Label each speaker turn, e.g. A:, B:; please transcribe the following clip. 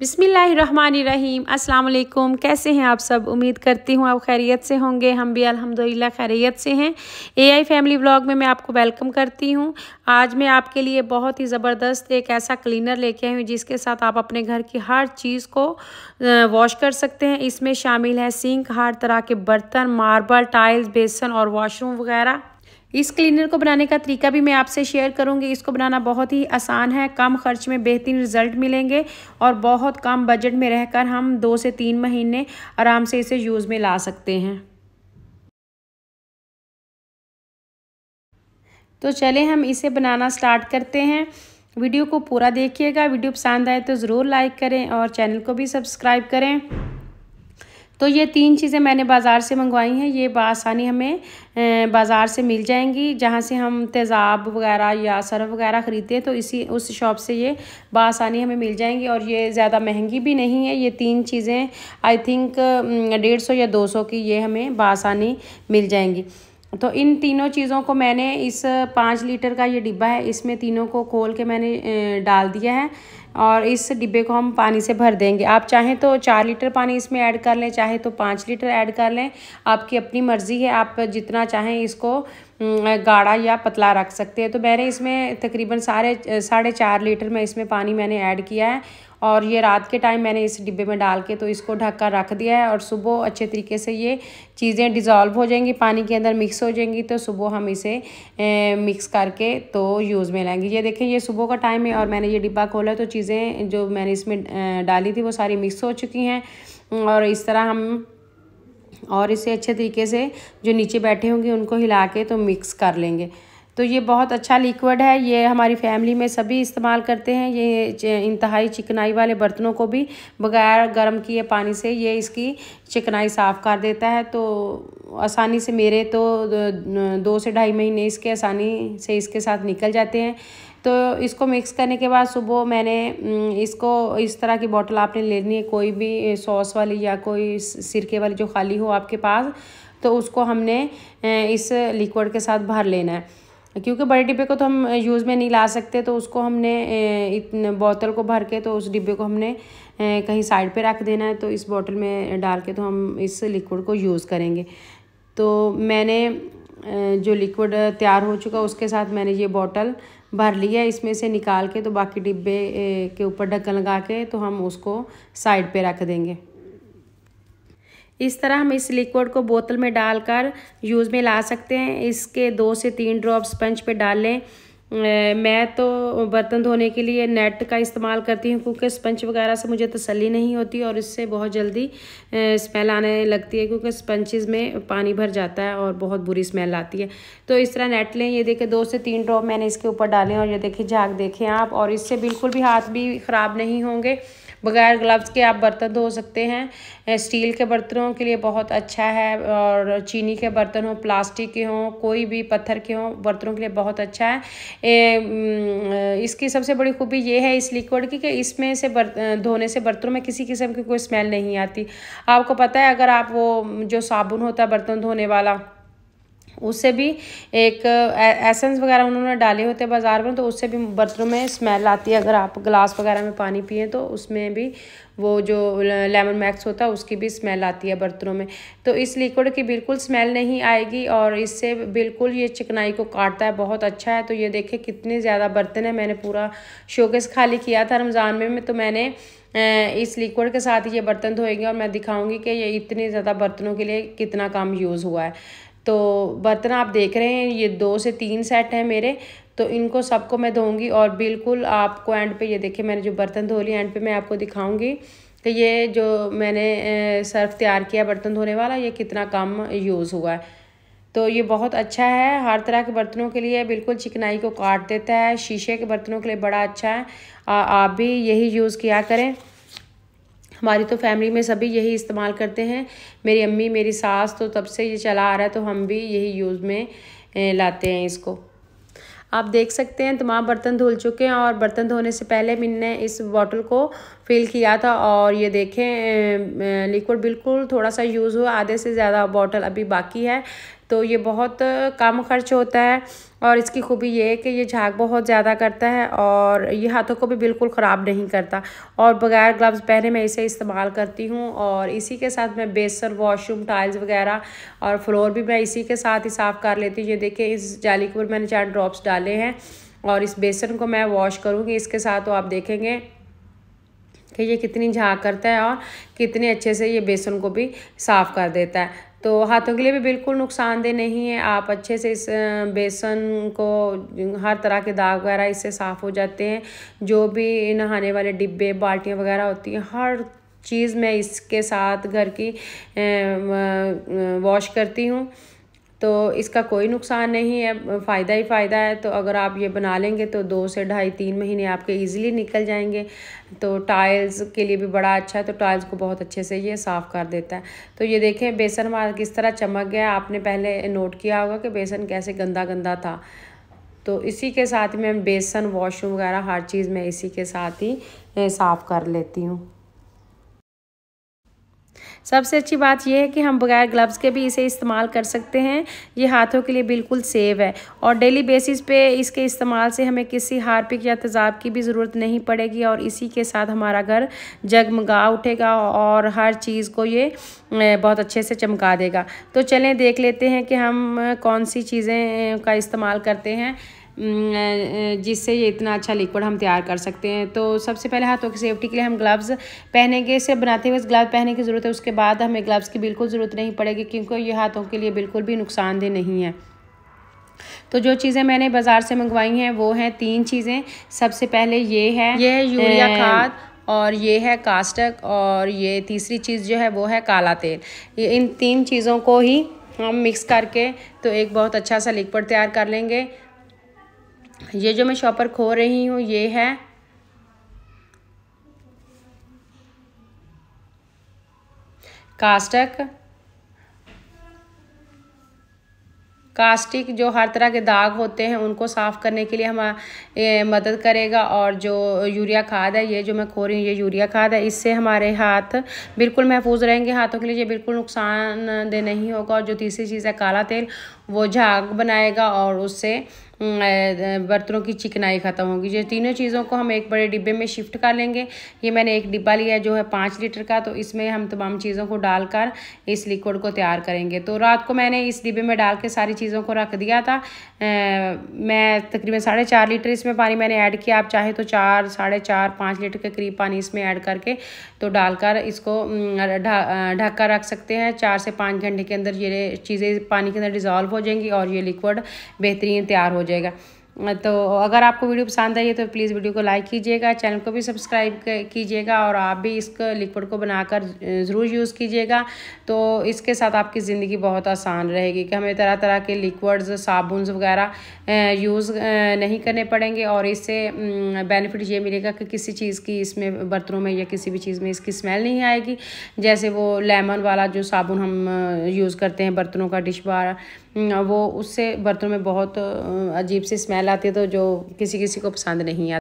A: बिसमीम् अल्लाम कैसे हैं आप सब उम्मीद करती हूँ आप खैरियत से होंगे हम भी अल्हम्दुलिल्लाह खैरियत से हैं एआई फैमिली व्लॉग में मैं आपको वेलकम करती हूँ आज मैं आपके लिए बहुत ही ज़बरदस्त एक ऐसा क्लीनर लेके आई हूँ जिसके साथ आप अपने घर की हर चीज़ को वॉश कर सकते हैं इसमें शामिल है सिंक हर तरह के बर्तन मार्बल टाइल्स बेसन और वाशरूम वगैरह इस क्लीनर को बनाने का तरीका भी मैं आपसे शेयर करूंगी इसको बनाना बहुत ही आसान है कम खर्च में बेहतरीन रिजल्ट मिलेंगे और बहुत कम बजट में रहकर हम दो से तीन महीने आराम से इसे यूज़ में ला सकते हैं तो चले हम इसे बनाना स्टार्ट करते हैं वीडियो को पूरा देखिएगा वीडियो पसंद आए तो ज़रूर लाइक करें और चैनल को भी सब्सक्राइब करें तो ये तीन चीज़ें मैंने बाज़ार से मंगवाई हैं ये बसानी हमें बाज़ार से मिल जाएंगी जहाँ से हम तेज़ाब वगैरह या सरफ वगैरह ख़रीदते हैं तो इसी उस शॉप से ये बसानी हमें मिल जाएंगी और ये ज़्यादा महंगी भी नहीं है ये तीन चीज़ें आई थिंक डेढ़ सौ या दो सौ की ये हमें बसानी मिल जाएंगी तो इन तीनों चीज़ों को मैंने इस पाँच लीटर का ये डिब्बा है इसमें तीनों को खोल के मैंने डाल दिया है और इस डिब्बे को हम पानी से भर देंगे आप चाहें तो चार लीटर पानी इसमें ऐड कर लें चाहे तो पाँच लीटर ऐड कर लें आपकी अपनी मर्ज़ी है आप जितना चाहें इसको गाढ़ा या पतला रख सकते हैं तो मैंने इसमें तकरीबन साढ़े साढ़े चार लीटर में इसमें पानी मैंने ऐड किया है और ये रात के टाइम मैंने इस डिब्बे में डाल के तो इसको ढक कर रख दिया है और सुबह अच्छे तरीके से ये चीज़ें डिज़ोल्व हो जाएंगी पानी के अंदर मिक्स हो जाएंगी तो सुबह हम इसे ए, मिक्स करके तो यूज़ में लाएंगे ये देखें ये सुबह का टाइम है और मैंने ये डिब्बा खोला तो चीज़ चीज़ें जो मैंने इसमें डाली थी वो सारी मिक्स हो चुकी हैं और इस तरह हम और इसे अच्छे तरीके से जो नीचे बैठे होंगे उनको हिला के तो मिक्स कर लेंगे तो ये बहुत अच्छा लिक्विड है ये हमारी फैमिली में सभी इस्तेमाल करते हैं ये इंतहाई चिकनाई वाले बर्तनों को भी बगैर गर्म किए पानी से ये इसकी चिकनाई साफ़ कर देता है तो आसानी से मेरे तो दो से ढाई महीने इसके आसानी से इसके साथ निकल जाते हैं तो इसको मिक्स करने के बाद सुबह मैंने इसको इस तरह की बॉटल आपने लेनी है कोई भी सॉस वाली या कोई सिरके वाली जो खाली हो आपके पास तो उसको हमने इस लिक्विड के साथ भर लेना है क्योंकि बड़े डिब्बे को तो हम यूज़ में नहीं ला सकते तो उसको हमने इतने बोतल को भर के तो उस डिब्बे को हमने कहीं साइड पे रख देना है तो इस बोतल में डाल के तो हम इस लिक्विड को यूज़ करेंगे तो मैंने जो लिक्विड तैयार हो चुका उसके साथ मैंने ये बॉटल भर लिया इसमें से निकाल के तो बाकी डिब्बे के ऊपर ढक्कन लगा के तो हम उसको साइड पे रख देंगे इस तरह हम इस लिक्विड को बोतल में डालकर यूज़ में ला सकते हैं इसके दो से तीन ड्रॉप स्पंज पे डाल लें मैं तो बर्तन धोने के लिए नेट का इस्तेमाल करती हूँ क्योंकि स्पंज वगैरह से मुझे तसली नहीं होती और इससे बहुत जल्दी स्मेल आने लगती है क्योंकि स्पंचज़ में पानी भर जाता है और बहुत बुरी स्मेल आती है तो इस तरह नेट लें ये देखें दो से तीन ड्रॉप मैंने इसके ऊपर डाले और ये देखें झाग देखें आप और इससे बिल्कुल भी हाथ भी ख़राब नहीं होंगे बगैर ग्लव्स के आप बर्तन धो सकते हैं स्टील के बर्तनों के लिए बहुत अच्छा है और चीनी के बर्तन हों प्लास्टिक के हों कोई भी पत्थर के हों बर्तनों के लिए बहुत अच्छा है ए, इसकी सबसे बड़ी खूबी ये है इस लिक्विड की कि इसमें से बर्तन धोने से बर्तनों में किसी किस्म की कोई स्मेल नहीं आती आपको पता है अगर आप वो जो साबुन होता है बर्तन धोने वाला उससे भी एक एसेंस वगैरह उन्होंने डाले होते हैं बाज़ार में तो उससे भी बर्तनों में स्मेल आती है अगर आप ग्लास वगैरह में पानी पिए तो उसमें भी वो जो लेमन मैक्स होता है उसकी भी स्मेल आती है बर्तनों में तो इस लिक्विड की बिल्कुल स्मेल नहीं आएगी और इससे बिल्कुल ये चिकनाई को काटता है बहुत अच्छा है तो ये देखे कितने ज़्यादा बर्तन है मैंने पूरा शोकेस खाली किया था रमज़ान में तो मैंने इस लिक्विड के साथ ये बर्तन धोएंगे और मैं दिखाऊंगी कि ये इतने ज़्यादा बर्तनों के लिए कितना काम यूज़ हुआ है तो बर्तन आप देख रहे हैं ये दो से तीन सेट हैं मेरे तो इनको सबको मैं धोऊंगी और बिल्कुल आपको एंड पे ये देखिए मैंने जो बर्तन धो लिए एंड पे मैं आपको दिखाऊंगी कि ये जो मैंने सर्फ तैयार किया बर्तन धोने वाला ये कितना कम यूज़ हुआ है तो ये बहुत अच्छा है हर तरह के बर्तनों के लिए बिल्कुल चिकनाई को काट देता है शीशे के बर्तनों के लिए बड़ा अच्छा है आ, आप भी यही यूज़ किया करें हमारी तो फैमिली में सभी यही इस्तेमाल करते हैं मेरी अम्मी मेरी सास तो तब से ये चला आ रहा है तो हम भी यही यूज़ में लाते हैं इसको आप देख सकते हैं तमाम बर्तन धुल चुके हैं और बर्तन धोने से पहले मैंने इस बॉटल को फिल किया था और ये देखें लिक्विड बिल्कुल थोड़ा सा यूज़ हुआ आधे से ज़्यादा बॉटल अभी बाकी है तो ये बहुत कम खर्च होता है और इसकी खूबी ये है कि ये झाग बहुत ज़्यादा करता है और ये हाथों को भी बिल्कुल ख़राब नहीं करता और बगैर ग्लव्स पहने मैं इसे इस्तेमाल करती हूँ और इसी के साथ मैं बेसन वॉशरूम टाइल्स वगैरह और फ्लोर भी मैं इसी के साथ ही साफ़ कर लेती हूँ ये देखिए इस जाली के ऊपर मैंने चार ड्रॉप्स डाले हैं और इस बेसन को मैं वॉश करूँगी इसके साथ तो आप देखेंगे कि ये कितनी झाँक करता है और कितने अच्छे से ये बेसन को भी साफ़ कर देता है तो हाथों के लिए भी बिल्कुल नुकसानदेह नहीं है आप अच्छे से इस बेसन को हर तरह के दाग वगैरह इससे साफ़ हो जाते हैं जो भी नहाने वाले डिब्बे बाल्टियाँ वगैरह होती हैं हर चीज़ मैं इसके साथ घर की वॉश करती हूँ तो इसका कोई नुकसान नहीं है फ़ायदा ही फ़ायदा है तो अगर आप ये बना लेंगे तो दो से ढाई तीन महीने आपके ईज़िली निकल जाएंगे तो टाइल्स के लिए भी बड़ा अच्छा है तो टाइल्स को बहुत अच्छे से ये साफ़ कर देता है तो ये देखें बेसन हमारा किस तरह चमक गया आपने पहले नोट किया होगा कि बेसन कैसे गंदा गंदा था तो इसी के साथ मैं बेसन वॉशरूम वगैरह हर चीज़ मैं इसी के साथ ही साफ़ कर लेती हूँ सबसे अच्छी बात यह है कि हम बगैर ग्लव्स के भी इसे इस्तेमाल कर सकते हैं ये हाथों के लिए बिल्कुल सेव है और डेली बेसिस पे इसके इस्तेमाल से हमें किसी हारपिक या तेज़ाब की भी ज़रूरत नहीं पड़ेगी और इसी के साथ हमारा घर जगमगा उठेगा और हर चीज़ को ये बहुत अच्छे से चमका देगा तो चलें देख लेते हैं कि हम कौन सी चीज़ें का इस्तेमाल करते हैं जिससे ये इतना अच्छा लिक्विड हम तैयार कर सकते हैं तो सबसे पहले हाथों की सेफ्टी के लिए हम ग्लव्स पहनेंगे इसे बनाते हुए ग्लव्स पहनने की ज़रूरत है उसके बाद हमें ग्लव्स की बिल्कुल ज़रूरत नहीं पड़ेगी क्योंकि ये हाथों के लिए बिल्कुल भी नुकसानदेह नहीं है तो जो चीज़ें मैंने बाज़ार से मंगवाई हैं वो हैं तीन चीज़ें सबसे पहले ये है ये है यूरिया खाद और ये है कास्टक और ये तीसरी चीज़ जो है वो है काला तेल ये इन तीन चीज़ों को ही हम मिक्स करके तो एक बहुत अच्छा सा लिक्विड तैयार कर लेंगे ये जो मैं शॉपर खो रही हूँ ये है कास्टक कास्टिक जो हर तरह के दाग होते हैं उनको साफ़ करने के लिए हम मदद करेगा और जो यूरिया खाद है ये जो मैं खो रही हूँ ये यूरिया खाद है इससे हमारे हाथ बिल्कुल महफूज रहेंगे हाथों के लिए ये बिल्कुल नुकसान दे नहीं होगा और जो तीसरी चीज़ है काला तेल वो झाग बनाएगा और उससे बर्तनों की चिकनाई ख़त्म होगी जो तीनों चीज़ों को हम एक बड़े डिब्बे में शिफ्ट कर लेंगे ये मैंने एक डिब्बा लिया है जो है पाँच लीटर का तो इसमें हम तमाम चीज़ों को डालकर इस लिक्विड को तैयार करेंगे तो रात को मैंने इस डिब्बे में डाल के सारी चीज़ों को रख दिया था आ, मैं तकरीबन साढ़े चार लीटर इसमें पानी मैंने ऐड किया आप चाहे तो चार साढ़े चार पाँच लीटर के करीब पानी इसमें ऐड करके तो डालकर इसको ढक कर रख सकते हैं चार से पाँच घंटे के अंदर ये चीज़ें पानी के अंदर डिज़ोल्व हो जाएंगी और ये लिक्विड बेहतरीन तैयार हो जाएगा तो अगर आपको वीडियो पसंद आई है तो प्लीज़ वीडियो को लाइक कीजिएगा चैनल को भी सब्सक्राइब कीजिएगा और आप भी इस लिक्विड को बनाकर ज़रूर यूज़ कीजिएगा तो इसके साथ आपकी ज़िंदगी बहुत आसान रहेगी कि हमें तरह तरह के लिक्विड्स साबुन वगैरह यूज़ नहीं करने पड़ेंगे और इससे बेनिफिट ये मिलेगा कि किसी चीज़ की इसमें बर्तनों में या किसी भी चीज़ में इसकी स्मेल नहीं आएगी जैसे वो लेमन वाला जो साबुन हम यूज़ करते हैं बर्तनों का डिश बार वो उससे बर्तनों में बहुत अजीब सी स्मेल आती है तो जो किसी किसी को पसंद नहीं आती